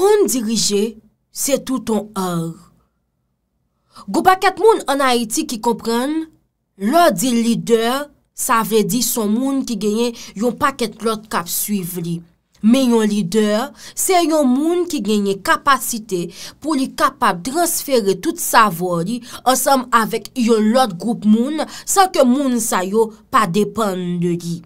Kon dirije, se touton or. Goupaket moun an Haiti ki kompren, lodi lider, sa vredi son moun ki genye yon paket lot kap suiv li. Men yon lider, se yon moun ki genye kapasite pou li kapap transfere tout sa vori ansam avek yon lot goup moun sa ke moun sayo pa depan li li.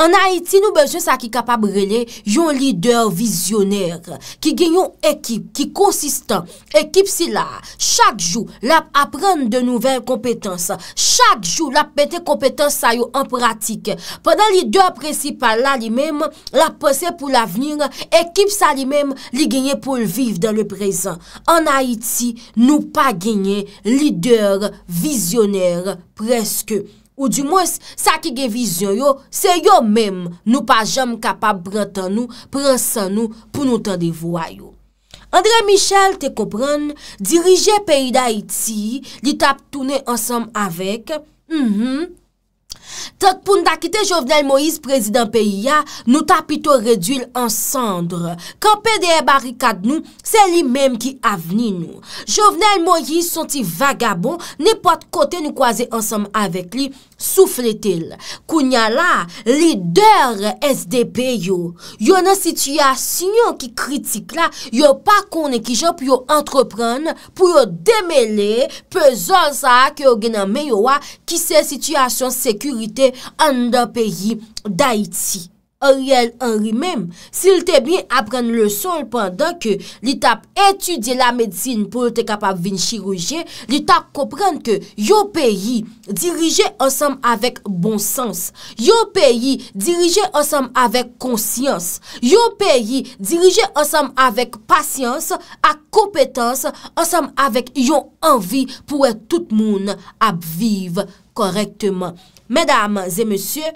An Haïti nou bejen sa ki kapab rele yon lider vizyoner, ki genyon ekip, ki konsistan. Ekip si la, chak jou la ap apren de nouvel kompetans, chak jou la ap pete kompetans sa yo an pratik. Pendan lider precipal la li mem, la pose pou la venir, ekip sa li mem li genye pou l'viv dan le prezen. An Haïti nou pa genye lider vizyoner preske. Ou di mwes, sa ki ge vizyon yo, se yo menm nou pa jom kapap brentan nou, prensan nou, pou nou tandevou a yo. Andre Michel te kopran, dirije peyi da Iti, li tap toune ansam avek. Mm-hmm, Tak pou ndakite Jovenel Moïse, prezident PIA, nou tapito redwil ansandre. Kanpe de e barikad nou, se li menm ki aveni nou. Jovenel Moïse son ti vagabon, nipot kote nou kwaze ansam avek li... Soufletil, kounya la, lider SDP yo, yo nan sityasyon ki kritik la, yo pa konen ki jan pou yo entrepren, pou yo demele, pe zon sa ak yo genan meyo wa ki se sityasyon sekurite an da peyi da iti. A riel anri mem, sil te bie apren le sol pandan ke li tap etudye la medzin pou te kapap vin chiruje, li tap kopren ke yo peyi dirije ansam avèk bon sens, yo peyi dirije ansam avèk konsyans, yo peyi dirije ansam avèk pasyans ak kompetans ansam avèk yon anvi pou et tout moun ap viv korektman. Medam zè monsye,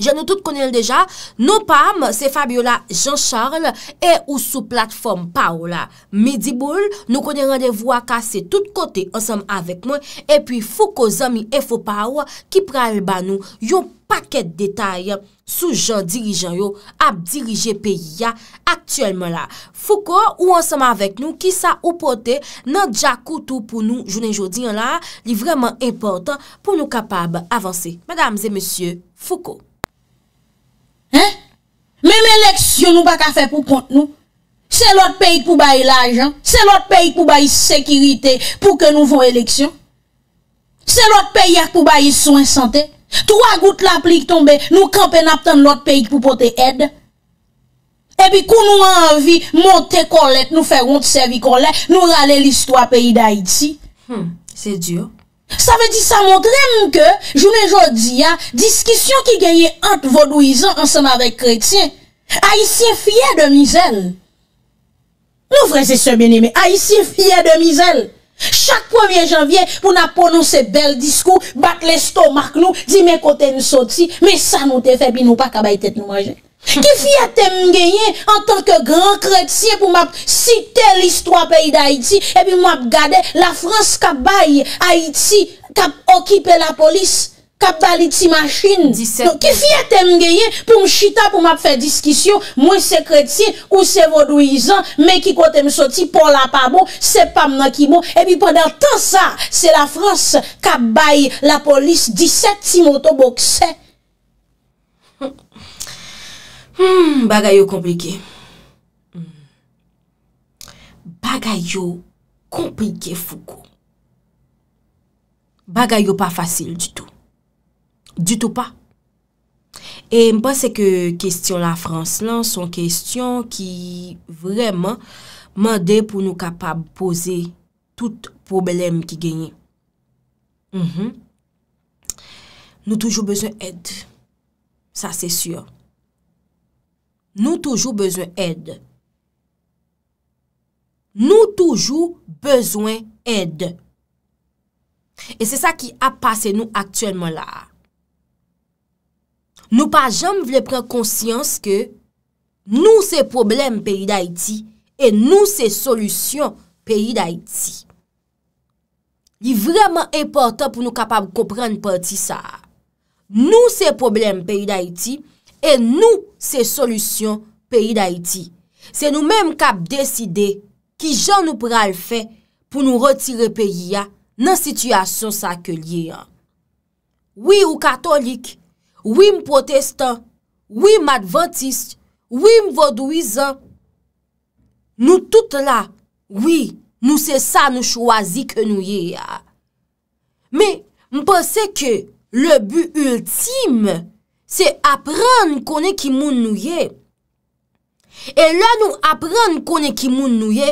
Je nou tout konel deja, nou pam se Fabiola Jean-Charles e ou sou platform PAO la. Midi boule, nou konen randevou a kase tout kote ansam avek mwen. E pi fou ko zami e fou PAO ki pral ba nou yon paket detay sou jan dirijan yo ap dirije pe ya aktuelmen la. Fou ko ou ansam avek nou ki sa ou pote nan dja koutou pou nou jounen joudin la li vreman importan pou nou kapab avanse. Madame zè monsie fou ko. Mèm eleksyon nou pa ka fè pou kont nou. Se lot peyi pou bayi lajan, se lot peyi pou bayi sekirite pou ke nou von eleksyon. Se lot peyi ak pou bayi sou en santè. Tro a gout la plik tombe, nou kampè nap tan lot peyi pou pote ed. E pi kou nou anvi monte kolèk, nou feron te servi kolèk, nou ralè l'istwa peyi da iti. Hmm, se diyo. Ça veut dire ça montre même que, journée aujourd'hui, il y a discussion qui gagne entre vaudouisants ensemble avec chrétiens. haïtien fier de misère. Nous, frères et sœurs bien-aimés, Haïtien fier de misère. Chaque 1er janvier, pour nous prononcer bel discours, battre l'estomac nous, dire mes côtés une sortie, mais ça nous fait, puis nous pas qu'à tête nous manger. Kif yate mgeye an tanke gran kretye pou map site l'histoire peyi da Haiti epi map gade la France kap baye Haiti kap okipe la polis kap bali ti machine. Kif yate mgeye pou mchita pou map fe diskisyon mwen se kretye ou se vodouizan men ki kote msoti pou la pa bo, se pa mna ki bo epi pweder tan sa se la France kap baye la polis 17 ti moto bokse. Hmm, bagay yo komplike. Hmm. Bagay yo komplike foko. Bagay yo pa fasil du tout. Du tout pa. E mpase ke kestyon la Frans lan, son kestyon ki vreman mande pou nou kapab pose tout problem ki genye. Mhm. Nou toujou bezon et. Sa se syon. Nou toujou bezwen ed. Nou toujou bezwen ed. E se sa ki ap pase nou aktuelman la. Nou pa jom vle pre konsyans ke nou se problem peyi da iti e nou se solusyon peyi da iti. Y vreman e portan pou nou kapab komprenn porti sa. Nou se problem peyi da iti E nou se solusyon peyi d'Haïti. Se nou mèm kap deside ki jan nou pral fe pou nou retire peyi ya nan sityasyon sa ke liyan. Ouye ou katolik, ouye m'protestan, ouye m'adventist, ouye m'vodouizan. Nou tout la, ouye, nou se sa nou chwazi ke nou ye ya. Mè m'pense ke le bu ultime Se apren konen ki moun nouye. E la nou apren konen ki moun nouye,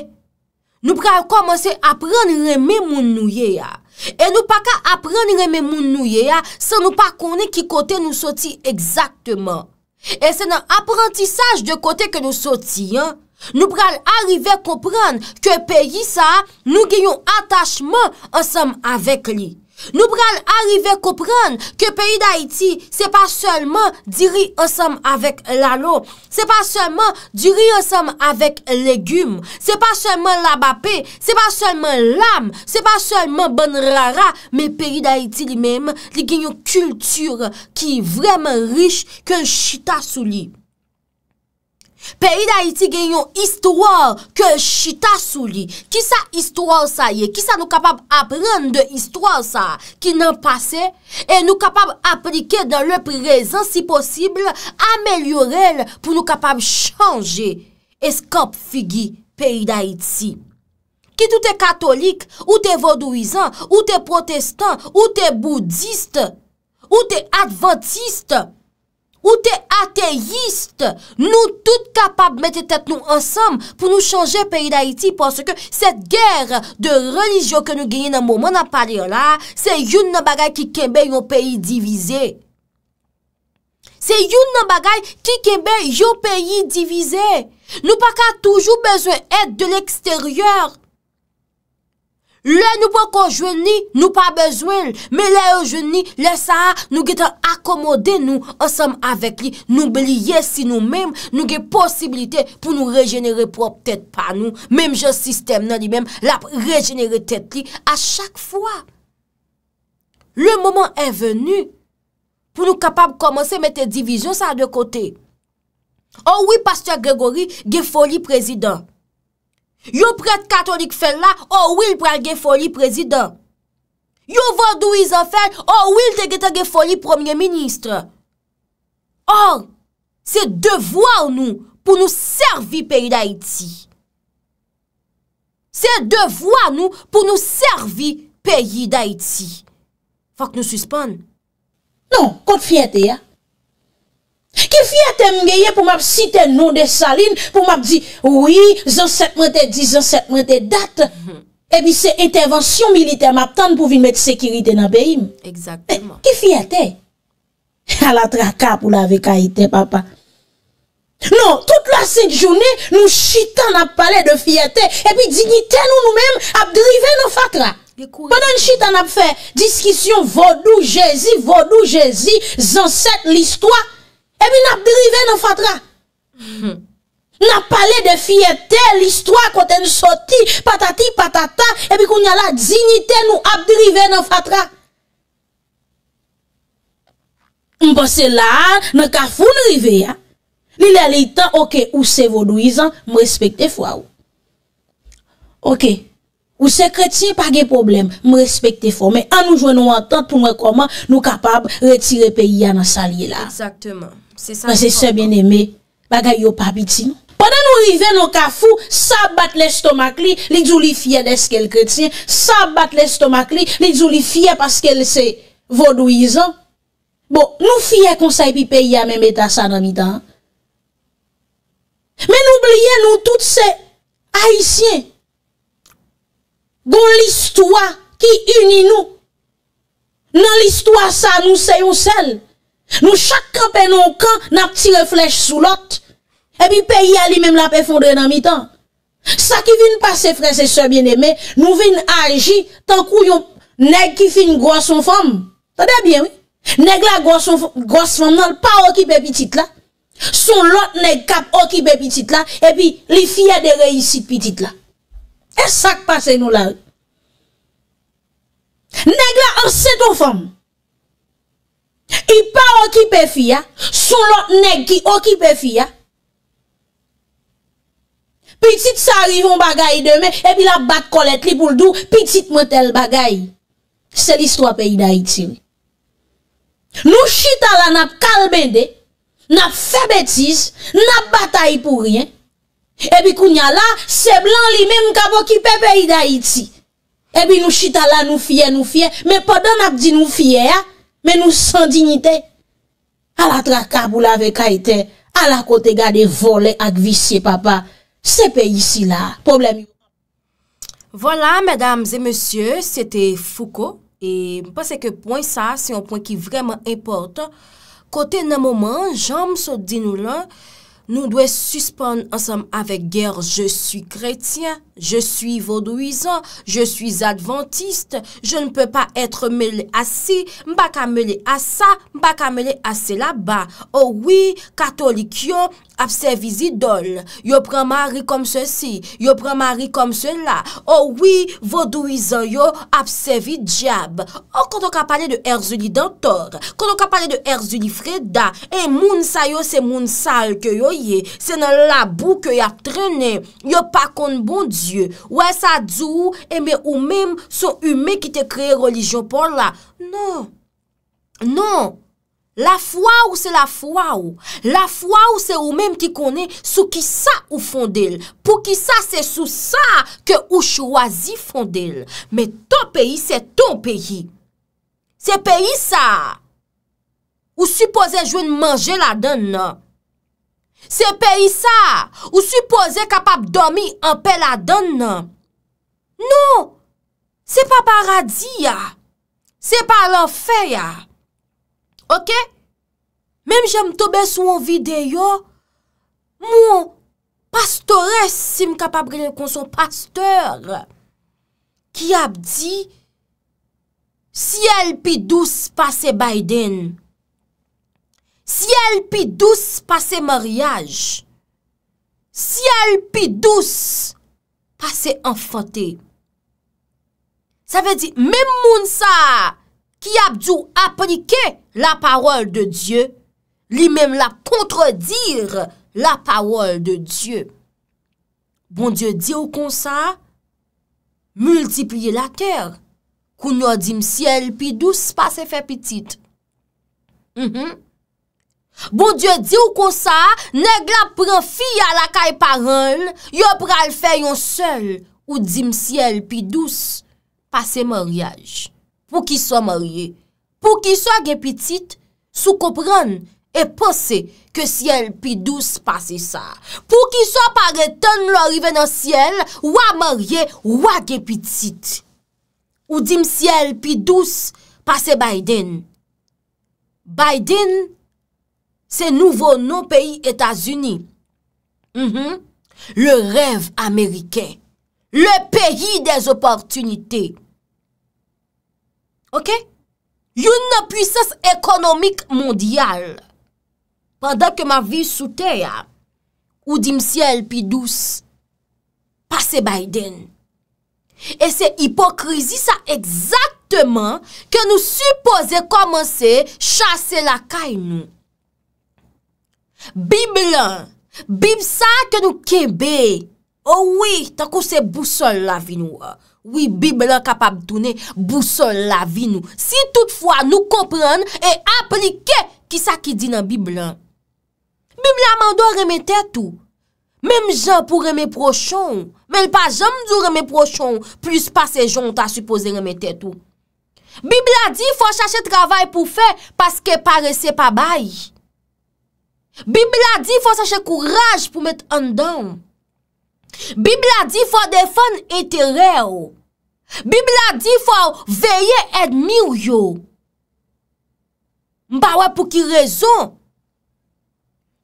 nou pral komanse apren reme moun nouye ya. E nou paka apren reme moun nouye ya, se nou pa konen ki kote nou soti ekzaktman. E se nan aprentisaj de kote ke nou soti, nou pral arrive kompran ke peyi sa nou genyon atachman ansam avek li. Nou pral arrive kopran ke peyi da iti se pa solman di ri ansam avek lalo, se pa solman di ri ansam avek legume, se pa solman labape, se pa solman lam, se pa solman bon rara, me peyi da iti li mem li genyo kultur ki vremen riche ke chita sou li. Peri da iti genyon istor ke chita sou li. Ki sa istor sa ye? Ki sa nou kapab apren de istor sa ki nan pase? E nou kapab aplike dan le prezen si posible amelyorel pou nou kapab chanje. Eskap figi peri da iti. Ki toute katolik, ou te vodouizan, ou te protestan, ou te boudist, ou te adventist. Ou te ateyiste, nou tout kapab mette tet nou ansam pou nou chanje peyi d'Haïti. Ponso ke set gèr de relijyon ke nou genye nan mouman apari yo la, se youn nan bagay ki kembe yon peyi divize. Se youn nan bagay ki kembe yon peyi divize. Nou pa ka toujou bezwen et de l'eksteryor. Le nou pou konjwen ni, nou pa bezwen. Me le konjwen ni, le sa a nou getan akomode nou. An som avèk li, nou blye si nou mèm. Nou ge posibilite pou nou regenere prop tèt pa nou. Mèm je sistem nan li mèm, la regenere tèt li. A chak fwa. Le mouman è venu. Pou nou kapab komanse mette divizyon sa de kote. Oh Ouwi Pastia Gregori, ge foli prezident. Yo prèt katolik fèlla, ou oh, il prèl gen foli prezident. Yo vòdou izan fèl, ou il tegete gen foli premier ministre. Or, se devò an nou pou nou servi peyi d'Haiti. Se devò an nou pou nou servi peyi d'Haiti. Fòk nou suspèn. Nou, kòp fètè ya. Ki fye te mgeye pou map site nou de saline Pou map di, oui, zan set mwen te di, zan set mwen te date mhm. E bi se intervensyon milite map tan pou vi met sekirite nan behim Ki fye te? A la traka pou la veka ite papa Non, tout la set jouni, nou chitan ap pale de fye te E bi dignite nou nou men ap drive nou fakra Padan chitan ap fe, diskisyon vodou jezi, vodou jezi, zan set listwa Ebi na ap de rive nan fatra. Na pale de fiyete, l'istwa kote nou soti, patati, patata, ebi kou nye la zinite nou ap de rive nan fatra. Mba se la, nou ka foun rive ya. Li la li tan, ouke, ou se vodou izan, mou respekte fwa ou. Ouke, ou se kreti page problem, mou respekte fwa, men an nou jwen nou an tan, pou nou rekomman nou kapab retire peyi ya nan salye la. Exactement. C'est ça. C'est ça bien aimé. Bagay yo papiti. Pendant nous arrivons nos cafou, ça bat l'estomac li, li dit li fier d'être chrétiens ça bat l'estomac li, li dit li parce qu'elles c'est vaudouisant. Bon, nous fier conseil puis pays à même état ça dans mi-temps. Mais n'oubliez nous toutes ces haïtiens. Dans l'histoire qui unit nous. Dans l'histoire ça nous c'est seuls seul. Nou chak ka pe nou kan na pti reflej sou lot E pi pe yalimem la pe fondre nan mi tan Sa ki vin pase frese se bieneme Nou vin aji tankou yon neg ki fin gwa son fom Tade bien we Neg la gwa son fom nal pa okipe pitit la Sou lot neg kap okipe pitit la E pi li fye de reisit pitit la E sak pase nou la Neg la ansen ton fom I pa o ki pe fiya, sou lot neg ki o ki pe fiya. Pitit sa arrivon bagay deme, ebi la bat kolet li pou l'dou, pitit motel bagay. Se li swa pe iday ti. Nou chita la nap kalbende, nap febetiz, nap batay pou ryen. Ebi kounya la, se blan li mem kap o ki pe pe iday ti. Ebi nou chita la nou fye, nou fye, me podan ap di nou fye ya. Men nou san dignite, ala trakabou la ve kaiten, ala kote gade vole ak visye papa. Se pe yisi la, problemi. Voilà, mesdames et messieurs, c'était Foucault, et parce que point ça, c'est un point qui vraiment importe, kote nan moment, j'aime sa dignite, Nou dwe suspon ansem avek ger, je sou kretien, je sou vodouizan, je sou adventiste, je nou pe pa etre mele asi, baka mele asa, baka mele ase la ba. Ouwi, katolik yo, apsevi zidol. Yo pren mari kom se si, yo pren mari kom se la. Ouwi, oh vodouizan yo, apsevi djab. Ou oh, koto ka pale de Erzuli Dantor, koto ka pale de Erzuli Freda, e moun sa yo se moun sal ke yo, Se nan la bou ke ya trene, yo pa kon bon Diyo. Ou e sa dzou, e me ou mem sou hume ki te kreye relijon por la. Non, non, la fwa ou se la fwa ou. La fwa ou se ou mem ki kone sou ki sa ou fondel. Pou ki sa se sou sa ke ou chwazi fondel. Me ton peyi se ton peyi. Se peyi sa. Ou suppose jwen manje la den nan. Se peyi sa, ou supose kapap domi an pe la don nan. Non, se pa paradia. Se pa la feya. Ok? Mem jem tobe sou an videyo, moun pastores si m kapap gile kon son pasteur ki ap di, si el pi dous pase Biden. Siyel pi dous pase maryaj. Siyel pi dous pase enfote. Sa ve di, mem moun sa ki ap djou ap nike la parol de Diyo, li mem la kontredir la parol de Diyo. Bon Diyo di ou konsa, multipliye la kèr, kou nou di msiyel pi dous pase fe pitit. Mh mh. Bon Diyo di ou kon sa, neg la pran fi ya la kay parol, yo pral fe yon sel, ou dim si el pi dous, pase moryaj. Pou ki so morye, pou ki so ge pitit, sou kopran e pose ke si el pi dous pase sa. Pou ki so pare ton lor ive nan si el, wwa morye, wwa ge pitit. Ou dim si el pi dous, pase bayden. Bayden, Se nouvo nou peyi Etasuni mhm. Le rev Ameriken Le peyi des oportunite Ok Yon nan pwises ekonomik mondyal Pandan ke ma vi soute ya Ou dimsiel pi douz Pase Biden E se hipokrizi sa exaktman Ke nou suppose komanse chase la kay nou Bib oh la, bib sa ke nou kebe, oui, tan kou se bousol la vi nou, oui, bib la kapab toune, bousol la vi nou. Si toutfwa nou kompran e aplike, ki sa ki di nan bib la? Bib la mandou reme tetou, mem jan pou reme prochon, men pa jan mdou reme prochon, plus pa se jon ta supose reme tetou. Bib la di, fwa chache travay pou fe, paske pare se pa baye. Bibla di fwa sache kouraj pou met an dan. Bibla di fwa defan etereyo. Oh. Bibla di fwa veye et miryo. Oh, Mba wè pou ki rezon.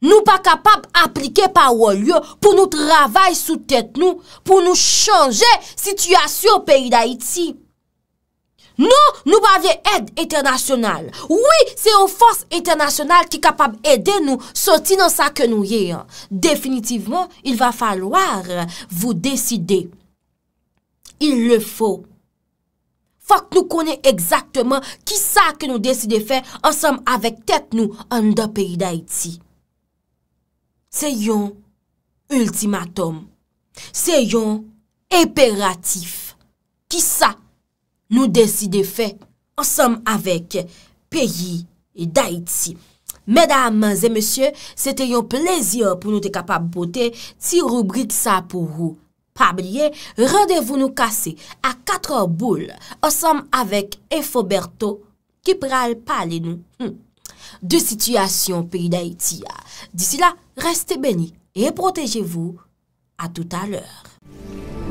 Nou pa kapap aplike pa wò lyo pou nou travay sou tèt nou. Pou nou chanje situasyon peyi da iti. Nou, nou bavye ed internasyonal. Ouwi, se yon fos internasyonal ki kapab eden nou soti nan sa ke nou ye. Definitiveman, il va falwar vou deside. Il le fo. Fok nou konen ekzaktman ki sa ke nou deside fe ansam avek tet nou an da peyi da iti. Se yon ultimatom. Se yon eperatif. Ki sa Nou desi de fe, osom avek peyi d'Haïti. Medam, menzè, mesyè, se te yon plezyon pou nou te kapab pote, ti rubrit sa pou rou pabliye, radevou nou kase a katre boule. Osom avek Efoberto Kipral Pali nou. De situasyon peyi d'Haïti ya. Disi la, reste beni, e proteje vou, a tout a lèr.